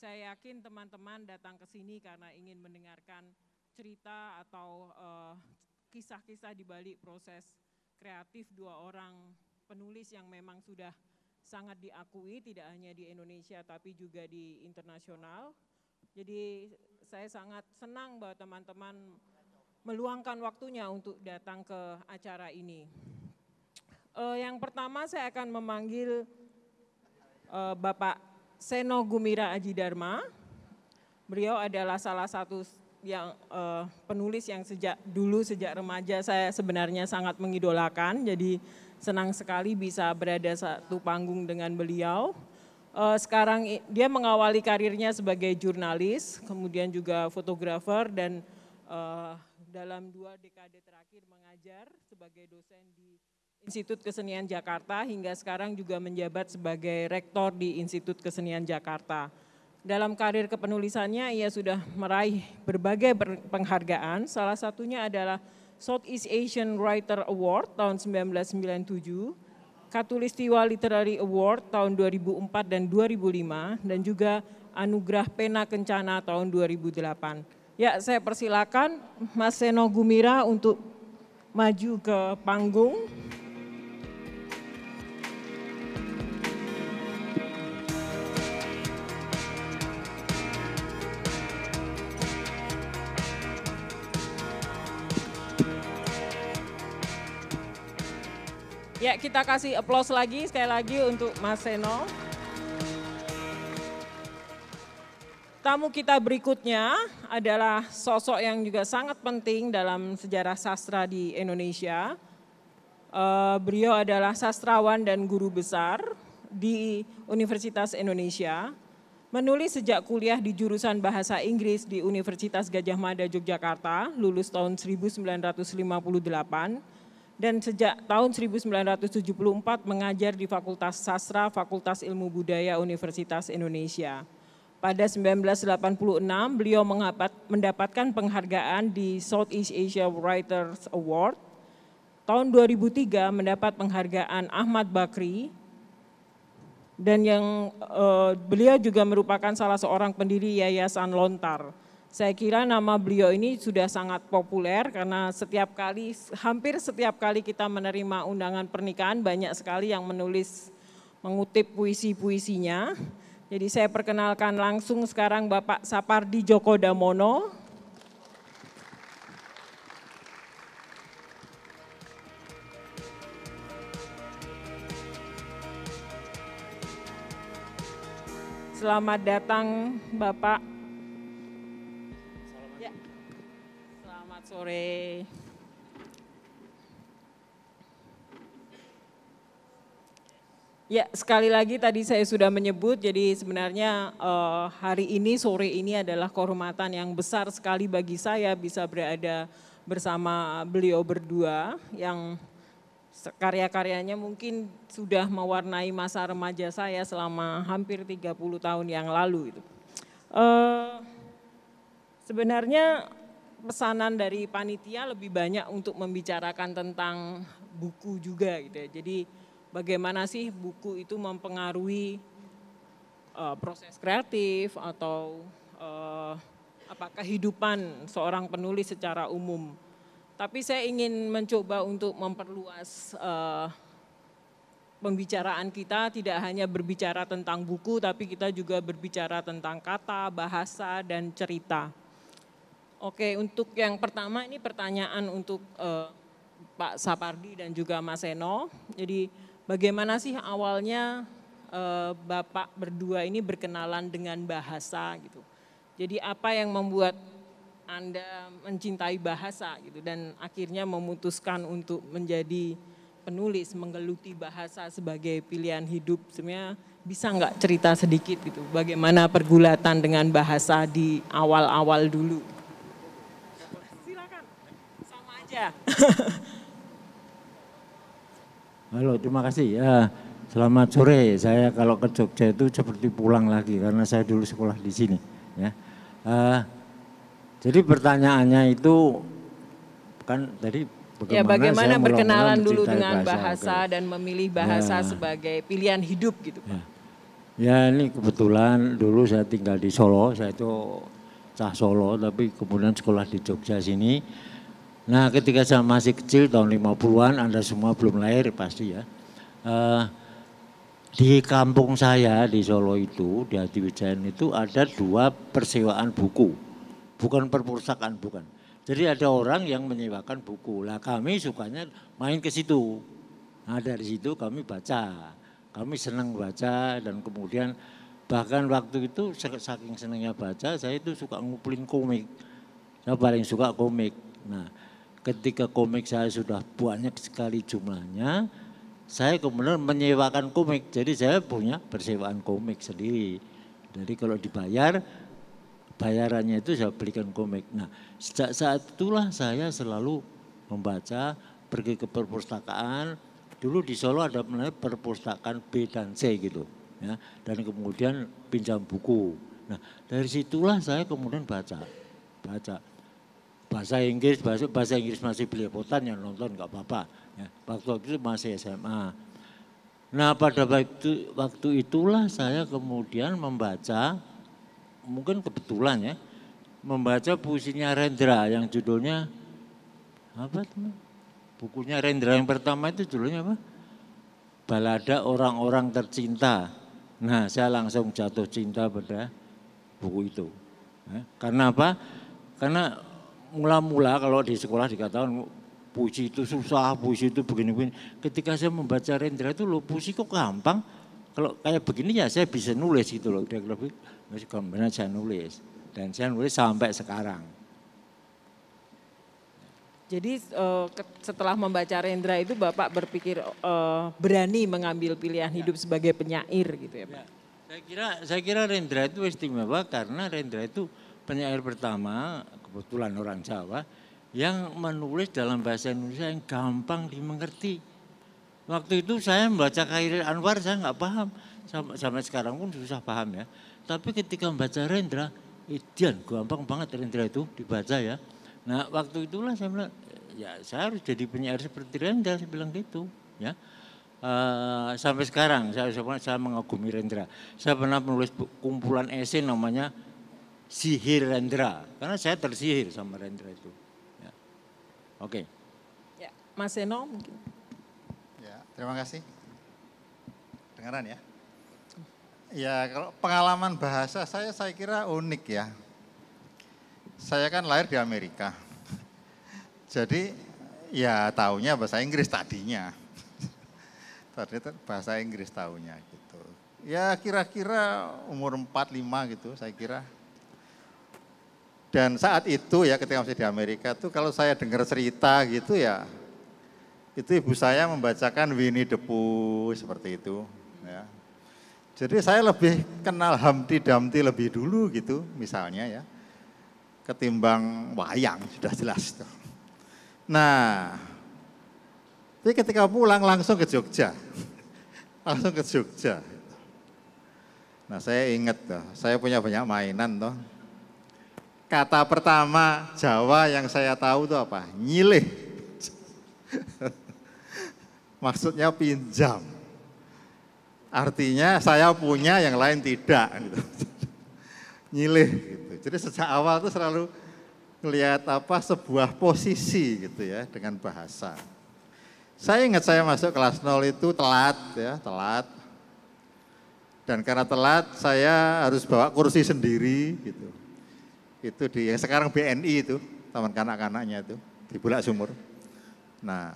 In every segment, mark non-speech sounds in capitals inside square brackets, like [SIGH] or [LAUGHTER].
Saya yakin teman-teman datang ke sini karena ingin mendengarkan cerita atau eh, kisah-kisah uh, di balik proses kreatif dua orang penulis yang memang sudah sangat diakui tidak hanya di Indonesia tapi juga di internasional. Jadi saya sangat senang bahwa teman-teman meluangkan waktunya untuk datang ke acara ini. Uh, yang pertama saya akan memanggil uh, Bapak Seno Gumira Aji Dharma. Beliau adalah salah satu yang uh, penulis yang sejak dulu sejak remaja saya sebenarnya sangat mengidolakan. Jadi senang sekali bisa berada satu panggung dengan beliau. Uh, sekarang dia mengawali karirnya sebagai jurnalis, kemudian juga fotografer dan uh, dalam dua dekade terakhir mengajar sebagai dosen di Institut Kesenian Jakarta hingga sekarang juga menjabat sebagai rektor di Institut Kesenian Jakarta. Dalam karir kepenulisannya ia sudah meraih berbagai penghargaan, salah satunya adalah Southeast Asian Writer Award tahun 1997, Katulistiwa Literary Award tahun 2004 dan 2005, dan juga Anugerah Pena Kencana tahun 2008. Ya, saya persilakan Mas Seno Gumira untuk maju ke panggung. Ya, kita kasih aplaus lagi sekali lagi untuk Mas Seno. Tamu kita berikutnya adalah sosok yang juga sangat penting dalam sejarah sastra di Indonesia. Uh, beliau adalah sastrawan dan guru besar di Universitas Indonesia. Menulis sejak kuliah di jurusan Bahasa Inggris di Universitas Gajah Mada Yogyakarta, lulus tahun 1958 dan sejak tahun 1974 mengajar di Fakultas Sastra Fakultas Ilmu Budaya Universitas Indonesia. Pada 1986 beliau mendapatkan penghargaan di Southeast Asia Writers Award. Tahun 2003 mendapat penghargaan Ahmad Bakri dan yang uh, beliau juga merupakan salah seorang pendiri Yayasan Lontar saya kira nama beliau ini sudah sangat populer karena setiap kali, hampir setiap kali kita menerima undangan pernikahan banyak sekali yang menulis mengutip puisi-puisinya. Jadi saya perkenalkan langsung sekarang Bapak Sapardi Djoko Damono, Selamat datang Bapak Ya. Selamat sore. Ya, sekali lagi tadi saya sudah menyebut, jadi sebenarnya uh, hari ini, sore ini adalah kehormatan yang besar sekali bagi saya bisa berada bersama beliau berdua yang karya-karyanya mungkin sudah mewarnai masa remaja saya selama hampir 30 tahun yang lalu. Itu. Eh, Sebenarnya pesanan dari panitia lebih banyak untuk membicarakan tentang buku juga gitu ya. Jadi bagaimana sih buku itu mempengaruhi uh, proses kreatif atau uh, apa kehidupan seorang penulis secara umum. Tapi saya ingin mencoba untuk memperluas uh, pembicaraan kita tidak hanya berbicara tentang buku tapi kita juga berbicara tentang kata, bahasa dan cerita. Oke, untuk yang pertama ini pertanyaan untuk eh, Pak Sapardi dan juga Mas Seno. Jadi bagaimana sih awalnya eh, Bapak berdua ini berkenalan dengan bahasa gitu. Jadi apa yang membuat Anda mencintai bahasa gitu dan akhirnya memutuskan untuk menjadi penulis menggeluti bahasa sebagai pilihan hidup. Sebenarnya bisa nggak cerita sedikit gitu bagaimana pergulatan dengan bahasa di awal-awal dulu? aja. [LAUGHS] Halo, terima kasih. Ya, selamat sore. Saya kalau ke Jogja itu seperti pulang lagi karena saya dulu sekolah di sini. Ya. Uh, jadi pertanyaannya itu kan tadi ya, bagaimana, ya, bagaimana saya berkenalan dulu dengan bahasa, bahasa dan memilih bahasa ya. sebagai pilihan hidup gitu Ya. ya ini kebetulan dulu saya tinggal di Solo, saya itu cah Solo tapi kemudian sekolah di Jogja sini. Nah ketika saya masih kecil tahun 50-an, Anda semua belum lahir pasti ya. Uh, di kampung saya di Solo itu, di Hatiwijayan itu ada dua persewaan buku. Bukan perpustakaan, bukan. Jadi ada orang yang menyewakan buku. Lah kami sukanya main ke situ. Nah dari situ kami baca. Kami senang baca dan kemudian bahkan waktu itu saking senangnya baca saya itu suka ngumpulin komik. Saya paling suka komik. Nah ketika komik saya sudah banyak sekali jumlahnya, saya kemudian menyewakan komik. Jadi saya punya persewaan komik sendiri. Jadi kalau dibayar, bayarannya itu saya belikan komik. Nah, sejak saat itulah saya selalu membaca, pergi ke perpustakaan. Dulu di Solo ada perpustakaan B dan C gitu. Ya, dan kemudian pinjam buku. Nah, dari situlah saya kemudian baca. Baca bahasa Inggris bahasa, bahasa Inggris masih belepotan yang nonton nggak apa-apa ya. waktu itu masih SMA nah pada waktu waktu itulah saya kemudian membaca mungkin kebetulan ya membaca puisinya Rendra yang judulnya apa teman bukunya Rendra yang pertama itu judulnya apa balada orang-orang tercinta nah saya langsung jatuh cinta pada buku itu ya. karena apa karena mula-mula kalau di sekolah dikatakan puisi itu susah, puisi itu begini-begini. Ketika saya membaca Rendra itu loh puisi kok gampang. Kalau kayak begini ya saya bisa nulis gitu loh. Dia lebih masih kemudian saya nulis dan saya nulis sampai sekarang. Jadi eh, setelah membaca Rendra itu Bapak berpikir eh, berani mengambil pilihan hidup ya. sebagai penyair gitu ya Pak? Ya. Saya kira saya kira Rendra itu istimewa karena Rendra itu penyair pertama kebetulan orang Jawa, yang menulis dalam bahasa Indonesia yang gampang dimengerti. Waktu itu saya membaca Khairil Anwar, saya nggak paham. Sampai, sampai sekarang pun susah paham ya. Tapi ketika membaca Rendra, Idian, gampang banget Rendra itu dibaca ya. Nah waktu itulah saya bilang, ya saya harus jadi penyair seperti Rendra, saya bilang gitu ya. Uh, sampai sekarang saya, saya, mengagumi Rendra. Saya pernah menulis kumpulan esai namanya sihir Rendra. Karena saya tersihir sama Rendra itu. Ya. Oke. Okay. Ya, Mas Eno mungkin. Ya, terima kasih. Dengaran ya. Ya, kalau pengalaman bahasa saya saya kira unik ya. Saya kan lahir di Amerika. [LAUGHS] Jadi ya taunya bahasa Inggris tadinya. [LAUGHS] Tadi bahasa Inggris taunya gitu. Ya kira-kira umur 4 5 gitu saya kira dan saat itu ya ketika masih di Amerika tuh kalau saya dengar cerita gitu ya, itu ibu saya membacakan Winnie the Pooh seperti itu. Ya. Jadi saya lebih kenal Hamdi Damti lebih dulu gitu misalnya ya, ketimbang wayang sudah jelas. Tuh. Nah, tapi ketika pulang langsung ke Jogja, [LAUGHS] langsung ke Jogja. Nah saya ingat, saya punya banyak mainan tuh Kata pertama Jawa yang saya tahu itu apa? Nyilih. [LAUGHS] Maksudnya pinjam. Artinya saya punya yang lain tidak. Gitu. [LAUGHS] Nyilih. Gitu. Jadi sejak awal itu selalu melihat apa sebuah posisi gitu ya dengan bahasa. Saya ingat saya masuk kelas 0 itu telat ya, telat. Dan karena telat saya harus bawa kursi sendiri gitu itu di yang sekarang BNI itu taman kanak-kanaknya itu di Bulak Sumur. Nah,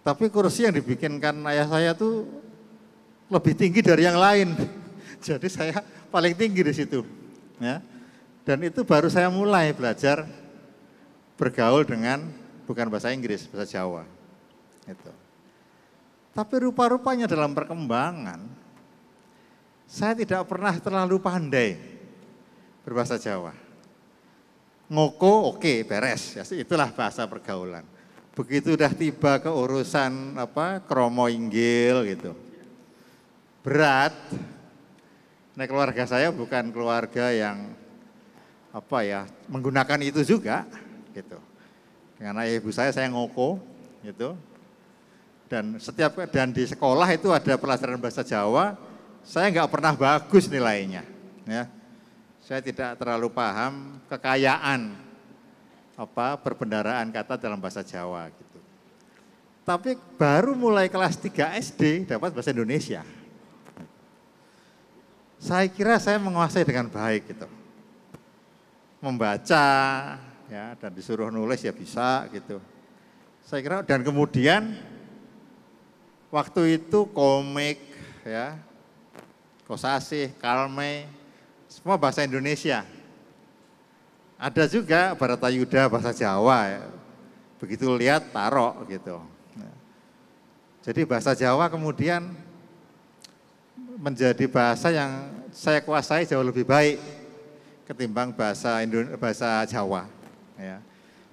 tapi kursi yang dibikinkan ayah saya tuh lebih tinggi dari yang lain. [LAUGHS] Jadi saya paling tinggi di situ. Ya. Dan itu baru saya mulai belajar bergaul dengan bukan bahasa Inggris, bahasa Jawa. Itu. Tapi rupa-rupanya dalam perkembangan saya tidak pernah terlalu pandai berbahasa Jawa. Ngoko oke okay, beres, ya, itulah bahasa pergaulan. Begitu udah tiba ke urusan apa kromo inggil gitu. Berat. Nah keluarga saya bukan keluarga yang apa ya menggunakan itu juga gitu. ayah ibu saya saya ngoko gitu. Dan setiap dan di sekolah itu ada pelajaran bahasa Jawa, saya nggak pernah bagus nilainya. Ya, saya tidak terlalu paham kekayaan apa perbendaraan kata dalam bahasa Jawa gitu. Tapi baru mulai kelas 3 SD dapat bahasa Indonesia. Saya kira saya menguasai dengan baik gitu. Membaca ya dan disuruh nulis ya bisa gitu. Saya kira dan kemudian waktu itu komik ya Kosasih, Kalme, semua bahasa Indonesia. Ada juga Baratayuda bahasa Jawa. Begitu lihat tarok gitu. Jadi bahasa Jawa kemudian menjadi bahasa yang saya kuasai jauh lebih baik ketimbang bahasa bahasa Jawa. Ya.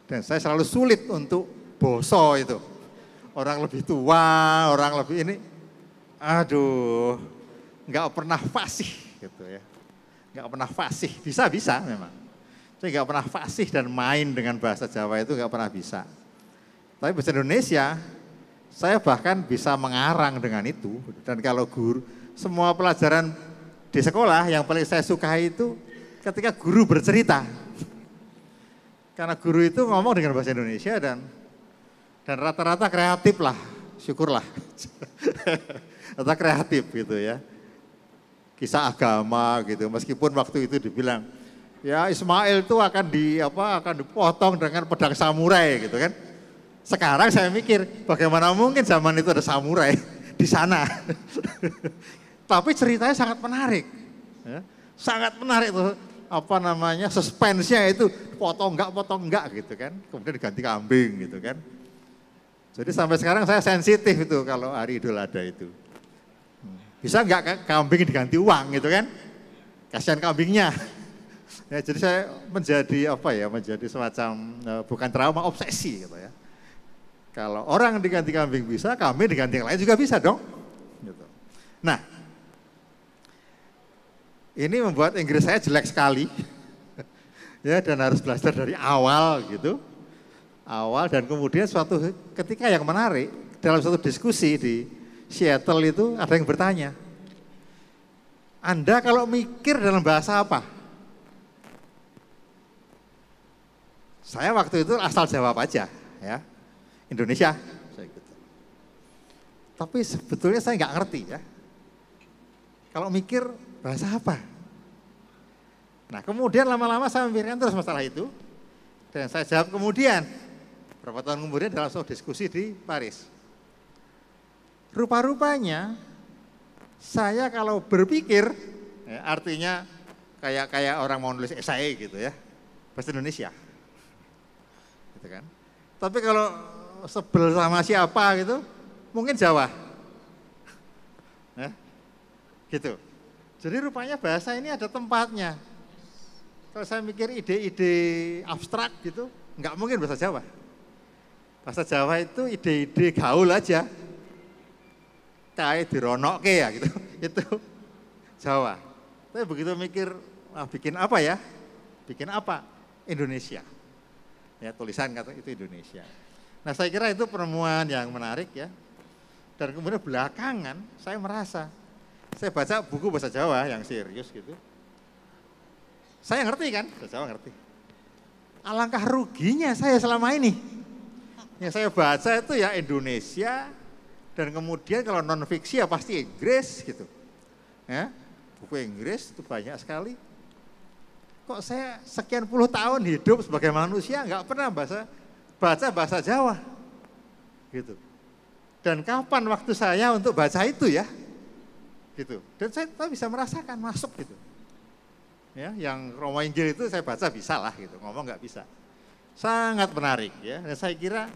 Dan saya selalu sulit untuk boso itu. Orang lebih tua, orang lebih ini, aduh, nggak pernah fasih gitu ya nggak pernah fasih. Bisa-bisa memang. saya nggak pernah fasih dan main dengan bahasa Jawa itu nggak pernah bisa. Tapi bahasa Indonesia, saya bahkan bisa mengarang dengan itu. Dan kalau guru, semua pelajaran di sekolah yang paling saya sukai itu ketika guru bercerita. Karena guru itu ngomong dengan bahasa Indonesia dan dan rata-rata kreatif lah, syukurlah. [LAUGHS] rata kreatif gitu ya kisah agama gitu. Meskipun waktu itu dibilang ya Ismail itu akan di apa akan dipotong dengan pedang samurai gitu kan. Sekarang saya mikir bagaimana mungkin zaman itu ada samurai [LAUGHS] di sana. [LAUGHS] Tapi ceritanya sangat menarik. Ya. Sangat menarik tuh apa namanya suspensinya itu potong enggak potong enggak gitu kan. Kemudian diganti kambing gitu kan. Jadi sampai sekarang saya sensitif itu kalau hari Idul ada itu. Bisa nggak kan kambing diganti uang gitu kan? Kasihan kambingnya. Ya, jadi saya menjadi apa ya, menjadi semacam e, bukan trauma obsesi gitu ya. Kalau orang diganti kambing bisa, kami diganti yang lain juga bisa dong. Gitu. Nah, ini membuat Inggris saya jelek sekali. [LAUGHS] ya, dan harus belajar dari awal gitu. Awal dan kemudian suatu ketika yang menarik dalam suatu diskusi di Seattle itu ada yang bertanya, Anda kalau mikir dalam bahasa apa? Saya waktu itu asal jawab aja, ya Indonesia. Gitu. Tapi sebetulnya saya nggak ngerti ya. Kalau mikir bahasa apa? Nah kemudian lama-lama saya memikirkan terus masalah itu. Dan saya jawab kemudian. Berapa tahun kemudian dalam sebuah diskusi di Paris Rupa-rupanya saya kalau berpikir, ya, artinya kayak kayak orang mau nulis esai gitu ya, bahasa Indonesia, gitu kan. Tapi kalau sebel sama siapa gitu, mungkin Jawa, ya, gitu. Jadi rupanya bahasa ini ada tempatnya. Kalau saya mikir ide-ide abstrak gitu, nggak mungkin bahasa Jawa. Bahasa Jawa itu ide-ide gaul aja, dironok ke ya gitu. [LAUGHS] Itu Jawa. Tapi begitu mikir ah, bikin apa ya? Bikin apa? Indonesia. Ya tulisan kata itu Indonesia. Nah saya kira itu penemuan yang menarik ya. Dan kemudian belakangan saya merasa, saya baca buku bahasa Jawa yang serius gitu. Saya ngerti kan, bahasa Jawa ngerti. Alangkah ruginya saya selama ini. Yang saya baca itu ya Indonesia, dan kemudian kalau non fiksi ya pasti Inggris gitu. Ya, buku Inggris itu banyak sekali. Kok saya sekian puluh tahun hidup sebagai manusia nggak pernah bahasa baca bahasa Jawa gitu. Dan kapan waktu saya untuk baca itu ya? Gitu. Dan saya bisa merasakan masuk gitu. Ya, yang Roma Injil itu saya baca bisa lah gitu, ngomong nggak bisa. Sangat menarik ya. Dan saya kira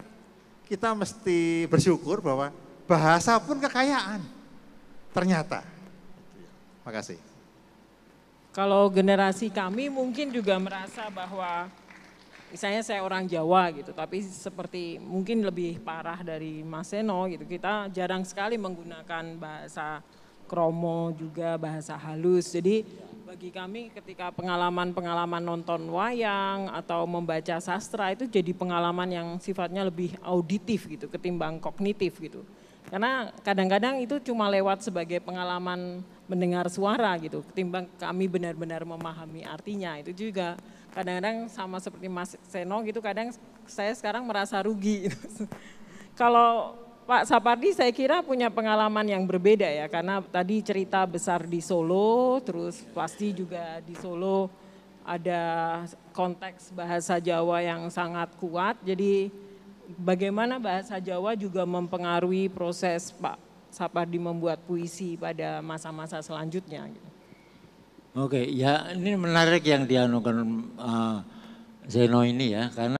kita mesti bersyukur bahwa Bahasa pun kekayaan. Ternyata. Makasih. Kalau generasi kami mungkin juga merasa bahwa misalnya saya orang Jawa gitu, tapi seperti mungkin lebih parah dari Mas Seno gitu. Kita jarang sekali menggunakan bahasa kromo juga bahasa halus. Jadi bagi kami ketika pengalaman-pengalaman nonton wayang atau membaca sastra itu jadi pengalaman yang sifatnya lebih auditif gitu ketimbang kognitif gitu. Karena kadang-kadang itu cuma lewat sebagai pengalaman mendengar suara gitu, ketimbang kami benar-benar memahami artinya. Itu juga kadang-kadang sama seperti Mas Seno gitu, kadang saya sekarang merasa rugi. Gitu. [LAUGHS] Kalau Pak Sapardi saya kira punya pengalaman yang berbeda ya karena tadi cerita besar di Solo terus pasti juga di Solo ada konteks bahasa Jawa yang sangat kuat jadi bagaimana bahasa Jawa juga mempengaruhi proses Pak Sapardi membuat puisi pada masa-masa selanjutnya. Gitu? Oke, ya ini menarik yang dianukan uh, Zeno ini ya, karena